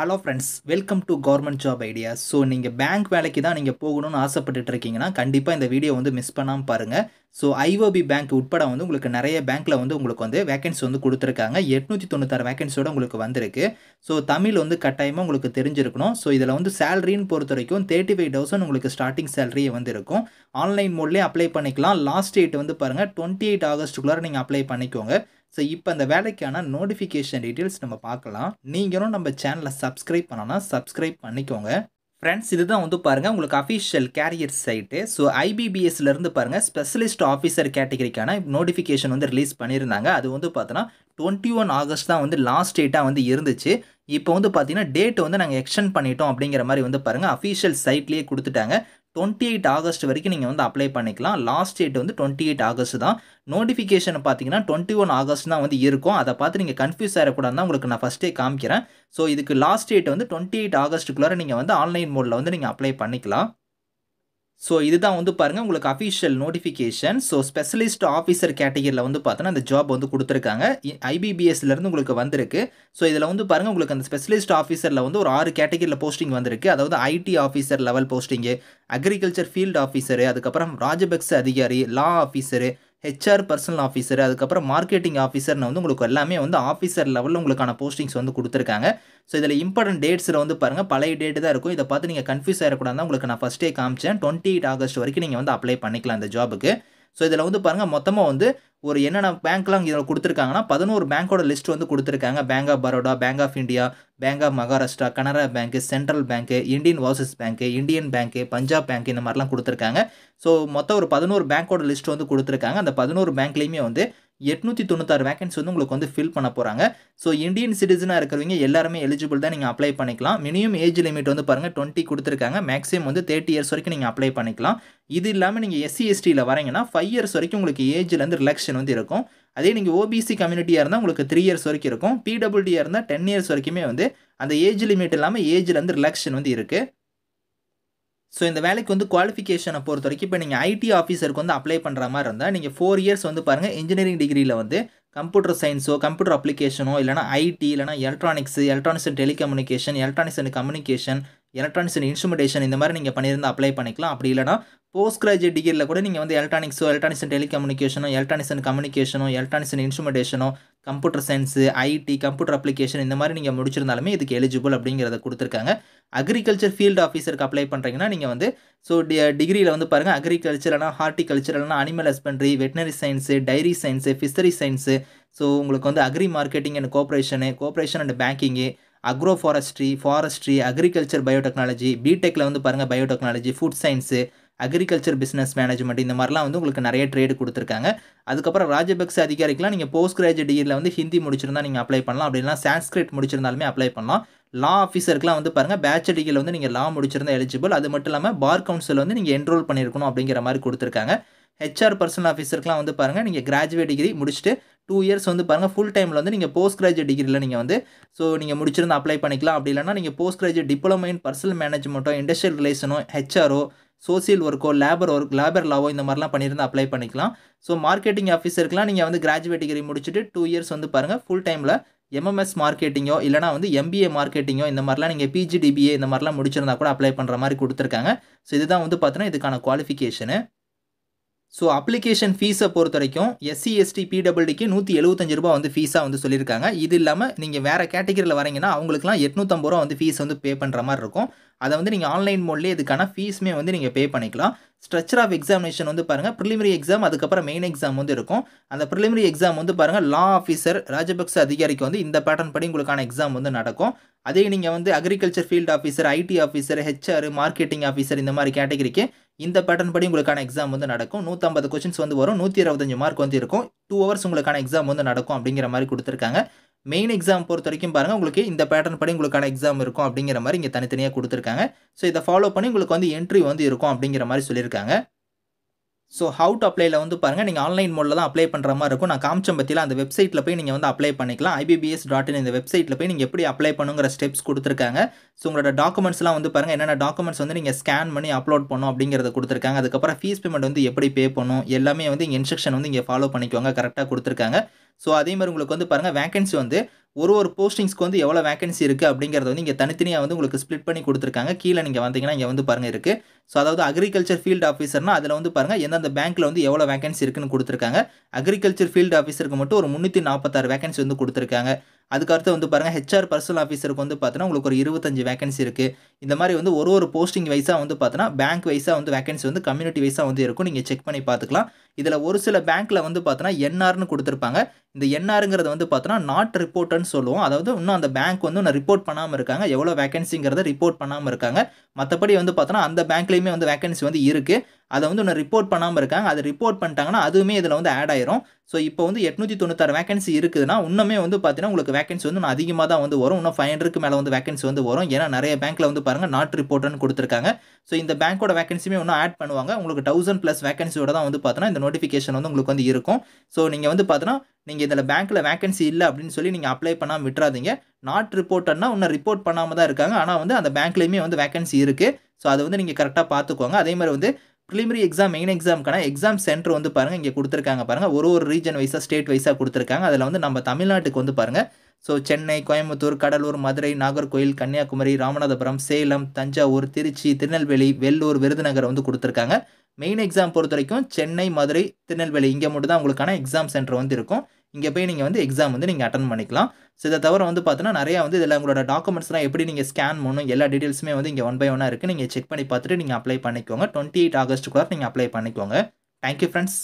hello friends welcome to government job idea so நீங்கள் bank வேலைக்கு தான் நீங்கள் போகணும்னு ஆசைப்பட்டுட்டு இருக்கீங்கன்னா கண்டிப்பாக இந்த வீடியோ வந்து மிஸ் பண்ணாமல் பாருங்கள் ஸோ ஐஓபி பேங்க் உட்பட வந்து உங்களுக்கு நிறைய பேங்க்கில் வந்து உங்களுக்கு வந்து வேகன்சி வந்து கொடுத்துருக்காங்க எட்நூற்றி தொண்ணூத்தாறு வேகன்சியோட உங்களுக்கு வந்திருக்கு ஸோ தமிழ் வந்து கட்டாயமாக உங்களுக்கு தெரிஞ்சிருக்கணும் ஸோ இதில் வந்து சேலரின்னு பொறுத்த வரைக்கும் தேர்ட்டி ஃபைவ் தௌசண்ட் உங்களுக்கு ஸ்டார்டிங் சேலரியே வந்து இருக்கும் ஆன்லைன் மோட்லேயே அப்ளை பண்ணிக்கலாம் லாஸ்ட் டேட் வந்து பாருங்கள் டுவெண்ட்டி எயிட் ஆகஸ்ட்டுக்குள்ளார நீங்கள் அப்ளை பண்ணிக்கோங்க ஸோ இப்போ அந்த வேலைக்கான நோட்டிஃபிகேஷன் டீட்டெயில்ஸ் நம்ம பார்க்கலாம் நீங்களும் நம்ம சேனலை சப்ஸ்கிரைப் பண்ணனா சப்ஸ்கிரைப் பண்ணிக்கோங்க ஃப்ரெண்ட்ஸ் இதுதான் வந்து பாருங்கள் உங்களுக்கு அஃபிஷியல் கேரியர் சைட்டு ஸோ ஐபிபிஎஸ்லேருந்து பாருங்கள் ஸ்பெஷலிஸ்ட் ஆஃபீஸர் கேட்டகரிக்கான நோட்டிஃபிகேஷன் வந்து ரிலீஸ் பண்ணியிருந்தாங்க அது வந்து பார்த்தோன்னா டுவெண்ட்டி ஒன் ஆகஸ்ட் தான் வந்து லாஸ்ட் டேட்டாக வந்து இருந்துச்சு இப்போ வந்து பார்த்தீங்கன்னா டேட் வந்து நாங்கள் எக்ஸ்டெண்ட் பண்ணிட்டோம் அப்படிங்கிற மாதிரி வந்து பாருங்கள் அஃபிஷியல் சைட்லேயே கொடுத்துட்டாங்க டுவெண்ட்டி எயிட் ஆகஸ்ட் வரைக்கும் நீங்கள் வந்து அப்ளை பண்ணிக்கலாம் லாஸ்ட் டேட் வந்து டுவெண்ட்டி எயிட் ஆகஸ்ட் தான் நோட்டிஃபிகேஷன் பார்த்தீங்கன்னா டுவெண்ட்டி ஒன் ஆகஸ்ட் தான் வந்து இருக்கும் அதை பார்த்து நீங்கள் கன்ஃபியூஸ் ஆகிடக்கூடாது உங்களுக்கு நான் ஃபஸ்ட்டே காமிக்கிறேன் ஸோ இதுக்கு லாஸ்ட் டேட் வந்து டுவெண்ட்டி எயிட் ஆகஸ்ட்டுக்குள்ளே நீங்கள் வந்து ஆன்லைன் மோடில் வந்து நீங்கள் அப்ளை பண்ணிக்கலாம் ஸோ இதுதான் வந்து பாருங்கள் உங்களுக்கு official notification so specialist officer கேட்டகரியில் வந்து பார்த்தோன்னா அந்த ஜாப் வந்து கொடுத்துருக்காங்க ஐபிபிஎஸ்லேருந்து உங்களுக்கு வந்திருக்கு ஸோ இதில் வந்து பாருங்கள் உங்களுக்கு அந்த ஸ்பெஷலிஸ்ட் ஆஃபீஸரில் வந்து ஒரு ஆறு கேட்டகரியில் போஸ்டிங் வந்திருக்கு அதாவது IT officer level posting agriculture field officer அதுக்கப்புறம் ராஜபக்ச அதிகாரி law officer HR personnel officer அதுக்கப்புறம் மார்க்கெட்டிங் ஆஃபீஸர்னு வந்து உங்களுக்கு எல்லாமே வந்து ஆஃபீஸர் லெவலில் உங்களுக்கான போஸ்டிங்ஸ் வந்து கொடுத்துருக்காங்க ஸோ இதில் இம்பார்ட்டன்ட் டேட்ஸில் வந்து பாருங்கள் பழைய டேட்டு தான் இருக்கும் இதை பார்த்து நீங்கள் கன்ஃபியூஸ் ஆகிடக்கூடாது உங்களுக்கு நான் ஃபஸ்ட்டே காமிச்சேன் டுவெண்ட்டி எயிட் ஆகஸ்ட் வரைக்கும் நீங்கள் வந்து அப்ளை பண்ணிக்கலாம் இந்த ஜாபுக்கு ஸோ இதில் வந்து பாருங்கள் மொத்தமாக வந்து ஒரு என்னென்ன பேங்க்லாம் இதில் கொடுத்துருக்காங்கன்னா பதினோரு பேங்க்கோட லிஸ்ட் வந்து கொடுத்துருக்காங்க bank of Baroda bank of India bank of Maharashtra Canara bank central bank Indian overseas bank Indian bank Punjab bank இந்த மாதிரிலாம் கொடுத்துருக்காங்க ஸோ மொத்தம் ஒரு பதினோரு பேங்க்கோட லிஸ்ட் வந்து கொடுத்துருக்காங்க அந்த பதினோரு பேங்க்லேயுமே வந்து எட்நூற்றி தொண்ணூத்தாறு வேகன்சி வந்து உங்களுக்கு வந்து ஃபில் பண்ண போகிறாங்க ஸோ இந்தியன் சிட்டிசனாக இருக்கிறவங்க எல்லாருமே எலிஜிபிள் தான் நீங்கள் அப்ளை பண்ணிக்கலாம் மினிமம் ஏஜ் லிமிட் வந்து பாருங்கள் டுவெண்ட்டி கொடுத்துருக்காங்க மேக்ஸிமம் வந்து தேர்ட்டி இயர்ஸ் வரைக்கும் நீங்கள் அப்ளை பண்ணிக்கலாம் இது இல்லாமல் நீங்கள் எஸ்சி எஸ்டியில் வரீங்கன்னா ஃபைவ் இயர்ஸ் வரைக்கும் உங்களுக்கு ஏஜ்லேருந்து ரிலாக்ஷன் வந்து இருக்கும் அதே நீங்கள் ஓபிசி கம்யூனிட்டியாக இருந்தால் உங்களுக்கு த்ரீ இயர்ஸ் வரைக்கும் இருக்கும் பிடபிள்டியாக இருந்தால் டென் இயர்ஸ் வரைக்குமே வந்து அந்த ஏஜ் லிமிட் இல்லாமல் ஏஜ்லேருந்து ரிலாக்ஷன் வந்து இருக்குது ஸோ இந்த வேலைக்கு வந்து குவாலிஃபிகேஷனை பொறுத்த வரைக்கும் இப்போ நீங்கள் ஐடி ஆஃபீஸருக்கு வந்து அப்ளை பண்ணுற மாதிரி இருந்தால் நீங்கள் ஃபோர் இயர்ஸ் வந்து பாருங்கள் இன்ஜினியரிங் டிகிரியில் வந்து கம்ப்யூட்டர் சயின்ஸோ கம்ப்யூட்டர் அப்ளிகேஷனோ இல்லைனா ஐடி இல்லைனா electronics electronics and telecommunication and communication electronics and instrumentation இந்த மாதிரி நீங்கள் பண்ணியிருந்தால் அப்ளை பண்ணிக்கலாம் அப்படி இல்லைனா போஸ்ட் கிராஜுவேட் டிகிரியில் கூட நீங்கள் வந்து எலக்ட்ரானிக்ஸோ எலக்ட்ரானிக்ஸ் அண்ட் டெலிகம்யூனிகேஷனோ எலக்ட்ரானிக்ஸ் அண்ட் கம்யூனிகேஷனோ எலக்ட்ரானிக்ஸ் அண்ட் இன்ஸ்ட்ருமெண்டேஷனோ computer science IT computer application இந்த மாதிரி நீங்கள் முடிச்சிருந்தாலுமே இதுக்கு எலிஜிபிள் அப்படிங்கிறத கொடுத்துருக்காங்க அக்ரிகல்ச்சர் ஃபீல்டு ஆஃபீஸருக்கு அப்ளை பண்ணுறீங்கன்னா நீங்கள் வந்து ஸோ டி டிகிரியில் வந்து பாருங்கள் அக்ரிகல்ச்சர் இல்லைனா ஹார்டிகல்ச்சர் இல்லைனா animal husbandry veterinary science dairy science fishery science so உங்களுக்கு வந்து agri marketing and cooperation cooperation and banking agro forestry forestry agriculture biotechnology பிடெக்கில் வந்து பாருங்கள் biotechnology food science agriculture business management இந்த மாதிரிலாம் வந்து உங்களுக்கு நிறைய ட்ரேடு கொடுத்துருக்காங்க அதுக்கப்புறம் ராஜபக்ச அதிகாரிக்கெலாம் நீங்கள் போஸ்ட் கிராஜுவேட் டிகிரியில் வந்து ஹிந்தி முடிச்சிருந்தால் நீங்கள் அப்ளை பண்ணலாம் அப்படின்னா சான்ஸ்கிரிட் முடிச்சிருந்தாலுமே அப்ளை பண்ணலாம் லா ஆஃபீஸருக்குலாம் வந்து பாருங்கள் பேச்சுலர் டிகிரியில் வந்து நீங்கள் லா முடிச்சிருந்தா எலிஜிபிள் அது மட்டும் இல்லாமல் பார் கவுன்சில் வந்து நீங்கள் என்ரோல் பண்ணியிருக்கணும் அப்படிங்கிற மாதிரி கொடுத்துருக்காங்க ஹெச்ஆர் பர்சனல் ஆஃபீஸருக்குலாம் வந்து பாருங்கள் நீங்கள் கிராஜுவேட் டிகிரி முடிச்சுட்டு டூ இயர்ஸ் வந்து பாருங்கள் ஃபுல் டைமில் வந்து நீங்கள் போஸ்ட் கிராஜுவேட் டிகிரியில் நீங்கள் வந்து ஸோ நீங்கள் முடிச்சிருந்து அப்ளை பண்ணிக்கலாம் அப்படி இல்லைனா நீங்கள் post graduate diploma in personnel மேனேஜ்மெண்ட்டோ இண்டஸ்ட்ரியல் ரிலேஷனோ ஹெச்ஆரோ சோசியல் ஒர்க்கோ லேபர் ஒர்க் லேபர் லாவோ இந்த மாதிரிலாம் பண்ணியிருந்தால் அப்ளை பண்ணிக்கலாம் ஸோ மார்க்கெட்டிங் ஆஃபீஸருக்குலாம் நீங்கள் வந்து கிராஜுவேட் டிகிரி முடிச்சுட்டு டூ இயர்ஸ் வந்து பாருங்கள் ஃபுல் டைமில் எம்எம்எஸ் மார்க்கெட்டிங்கோ இல்லைனா வந்து எம்பிஏ மார்க்கெட்டிங்கோ இந்த மாதிரிலாம் நீங்கள் பிஜிடிபிஏ இந்த மாதிரிலாம் முடிச்சிருந்தா கூட அப்ளை பண்ணுற மாதிரி கொடுத்துருக்காங்க ஸோ இதுதான் வந்து பார்த்தீங்கன்னா இதுக்கான குவாலிஃபிகேஷனு ஸோ அப்ளிகேஷன் ஃபீஸை பொறுத்த வரைக்கும் எஸ்சி எஸ்டி பிடபிள்டிக்கு நூற்றி எழுபத்தஞ்சு ரூபா வந்து ஃபீஸாக வந்து சொல்லியிருக்காங்க இது இல்லாமல் நீங்கள் வேறு கேட்டகரியில் வரீங்கன்னா அவங்களுக்குலாம் எட்நூற்றம்பது ரூபா வந்து ஃபீஸ் வந்து பே பண்ணுற மாதிரி இருக்கும் அதை வந்து நீங்கள் ஆன்லைன் மோட்லேயே இதுக்கான ஃபீஸுமே வந்து நீங்கள் பே பண்ணிக்கலாம் ஸ்ட்ரக்சர் ஆஃப் எக்ஸாமினேஷன் வந்து பாருங்கள் ப்ரிலிமரி எக்ஸாம் அதுக்கப்புறம் மெயின் எக்ஸாம் வந்து இருக்கும் அந்த ப்ரிலிமரி எக்ஸாம் வந்து பாருங்கள் லா ஆஃபீஸர் ராஜபக்ச அதிகாரிக்கு வந்து இந்த பேட்டர்ன் படி உங்களுக்கான எக்ஸாம் வந்து நடக்கும் அதே நீங்கள் வந்து agriculture field officer IT officer HR marketing officer இந்த மாதிரி கேட்டகரிக்கு இந்த பேட்டர்ன் படி உங்களுக்கான எக்ஸாம் வந்து நடக்கும் நூற்றம்பது கொஸ்டின்ஸ் வந்து வரும் நூற்றி இருபத்தஞ்சு மார்க் வந்து இருக்கும் டூ ஹவர்ஸ் உங்களுக்கான எக்ஸாம் வந்து நடக்கும் அப்படிங்கிற மாதிரி கொடுத்துருக்காங்க மெயின் எக்ஸாம் பொறுத்த வரைக்கும் பாருங்கள் உங்களுக்கு இந்த பேட்டர்ன் படி உங்களுக்கான எக்ஸாம் இருக்கும் அப்படிங்கிற மாதிரி இங்கே தனித்தனியாக கொடுத்துருக்காங்க ஸோ இதை ஃபாலோ பண்ணி உங்களுக்கு வந்து என்ட்ரி வந்து இருக்கும் அப்படிங்கிற மாதிரி சொல்லியிருக்காங்க ஸோ ஹவு டு அப்ளைல வந்து பாருங்கள் நீங்கள் ஆன்லைன் மோடில் தான் அப்ளை பண்ணுற மாதிரி இருக்கும் நான் காமிச்சம் பற்றியில் அந்த வெப்சைட்டில் போய் நீங்கள் வந்து அப்ளை பண்ணிக்கலாம் ஐபிபிஎஸ் டாட் இன் இந்த வெப்சைட்டில் போய் நீங்கள் எப்படி அப்ளை பண்ணுங்கிற ஸ்டெப்ஸ் கொடுத்துருக்காங்க ஸோ உங்களோட டாக்குமெண்ட்ஸ்லாம் வந்து பாருங்கள் என்னென்ன டாக்குமெண்ட்ஸ் வந்து நீங்கள் ஸ்கேன் பண்ணி அப்லோட் பண்ணும் அப்படிங்கிறத கொடுத்துருக்காங்க அதுக்கப்புறம் ஃபீஸ் பேமெண்ட் வந்து எப்படி பே பண்ணணும் எல்லாமே வந்து இங்கே இன்ஸ்ட்ரக்ஷன் வந்து இங்கே ஃபாலோ பண்ணிக்கோங்க கரெக்டாக கொடுத்துருக்காங்க ஸோ அதே மாதிரி உங்களுக்கு வந்து பாருங்கள் வேகன்சி வந்து ஒரு ஒரு போஸ்டிங்ஸ்க்கு வந்து எவ்வளோ வேகன்சி இருக்குது அப்படிங்கிறத வந்து இங்கே தனித்தனியாக வந்து உங்களுக்கு ஸ்ப்ளிட் பண்ணி கொடுத்துருக்காங்க கீழே நீங்கள் வந்தீங்கன்னா இங்கே வந்து பாருங்கள் இருக்குது ஸோ அதாவது அக்ரிகல்ச்சர் ஃபீல்டு ஆஃபீஸர்னா அதில் வந்து பாருங்கள் எந்தெந்த பேங்க்கில் வந்து எவ்வளோ வேகன்சி இருக்குன்னு கொடுத்துருக்காங்க அக்ரிகல்ச்சர் ஃபீல்டு ஆஃபீஸருக்கு மட்டும் ஒரு முந்நூற்றி நாற்பத்தாறு வேகன்சி வந்து கொடுத்துருக்காங்க அதுக்கடுத்து வந்து பாருங்கள் ஹெச்ஆர் பர்சனல் ஆஃபீஸருக்கு வந்து பார்த்தோன்னா உங்களுக்கு ஒரு இருபத்தஞ்சு வேகன்சி இருக்குது இந்த மாதிரி வந்து ஒரு ஒரு போஸ்டிங் வைஸாக வந்து பார்த்தோன்னா பேங்க் வைஸாக வந்து வேகன்சி வந்து கம்யூனிட்டி வைஸாக வந்து இருக்கும் நீங்கள் செக் பண்ணி பார்த்துக்கலாம் இதில் ஒரு சில பேங்க்கில் வந்து பார்த்தோன்னா என்ஆர்னு கொடுத்துருப்பாங்க இந்த என்ஆருங்கிறது வந்து பார்த்தோன்னா நாட் ரிப்போர்ட்டுன்னு சொல்லுவோம் அதாவது இன்னும் அந்த பேங்க் வந்து இன்னும் ரிப்போர்ட் பண்ணாமல் இருக்காங்க எவ்வளோ வேகன்சிங்கிறத ரிப்போர்ட் பண்ணாமல் இருக்காங்க மற்றபடி வந்து பார்த்தோன்னா அந்த பேங்க்லேயுமே வந்து வேகன்சி வந்து இருக்குது அதை வந்து ஒன்று ரிப்போர்ட் பண்ணாமல் இருக்காங்க அதை ரிப்போர்ட் பண்ணிட்டாங்கன்னா அதுவுமே இதில் வந்து ஆட் ஆயிரும் ஸோ இப்போ வந்து எட்நூற்றி தொண்ணூத்தாறு வேகன்சி இருக்குதுன்னா இன்னுமே வந்து பார்த்தீங்கன்னா உங்களுக்கு வேகன்சி வந்து நான் அதிகமாக தான் வந்து வரும் இன்னும் ஃபைவ் ஹண்ட்ரட்க்கு மேலே வந்து வேகன்சி வந்து வரும் ஏன்னா நிறைய பேங்க்கில் வந்து பாருங்கள் நாட் ரிப்போர்ட்னு கொடுத்துருக்காங்க ஸோ இந்த பேங்க்கோட வேகன்சியுமே இன்னும் ஆட் பண்ணுவாங்க உங்களுக்கு தௌசண்ட் ப்ளஸ் வேகன்சியோட தான் வந்து பார்த்தீங்கன்னா இந்த நோட்டிஃபிகேஷன் வந்து உங்களுக்கு வந்து இருக்கும் ஸோ நீங்கள் வந்து பார்த்தீங்கன்னா நீங்கள் இதில் பேங்க்கில் வேகன்சி இல்லை அப்படின்னு சொல்லி நீங்கள் அப்ளை பண்ணாமல் விட்டுறாதீங்க நாட் ரிப்போர்ட்டட்னா இன்னும் ரிப்போர்ட் பண்ணாமல் தான் இருக்காங்க ஆனால் வந்து அந்த பேங்க்லேயுமே வந்து வேகன்சி இருக்குது ஸோ அதை வந்து நீங்கள் கரெக்டாக பார்த்துக்கோங்க அதே மாதிரி வந்து ப்ரிலிமரி எக்ஸாம் மெயின் எக்ஸாம்க்கான எக்ஸாம் சென்டர் வந்து பாருங்கள் இங்கே கொடுத்துருக்காங்க பாருங்கள் ஒரு ஒரு ரீஜன் வைஸாக ஸ்டேட் வைஸாக கொடுத்துருக்காங்க அதில் வந்து நம்ம தமிழ்நாட்டுக்கு வந்து பாருங்கள் ஸோ சென்னை கோயம்புத்தூர் கடலூர் மதுரை நாகர்கோயில் கன்னியாகுமரி ராமநாதபுரம் சேலம் தஞ்சாவூர் திருச்சி திருநெல்வேலி வெள்ளூர் விருதுநகர் வந்து கொடுத்துருக்காங்க மெயின் எக்ஸாம் பொறுத்த வரைக்கும் சென்னை மதுரை திருநெல்வேலி இங்கே மட்டும் தான் உங்களுக்கான எக்ஸாம் சென்டர் வந்து இருக்கும் இங்கே போய் நீங்கள் வந்து எக்ஸாம் வந்து நீங்கள் அட்டன் பண்ணிக்கலாம் ஸோ இதை தவிர வந்து பார்த்தீங்கன்னா நிறையா வந்து இதில் உங்களோட டாக்குமெண்ட்ஸ்லாம் எப்படி நீங்கள் ஸ்கேன் பண்ணணும் எல்லா டீட்டெயில்ஸுமே வந்து இங்கே ஒன் பை ஒன்னாக இருக்குது நீங்கள் செக் பண்ணி பார்த்துட்டு நீங்கள் அப்ளை பண்ணிக்கோங்க டுவெண்ட்டி எயிட் ஆகஸ்ட்டுக்குள்ளே நீங்கள் அப்ளை பண்ணிக்கோங்க தேங்க்யூ ஃப்ரெண்ட்ஸ்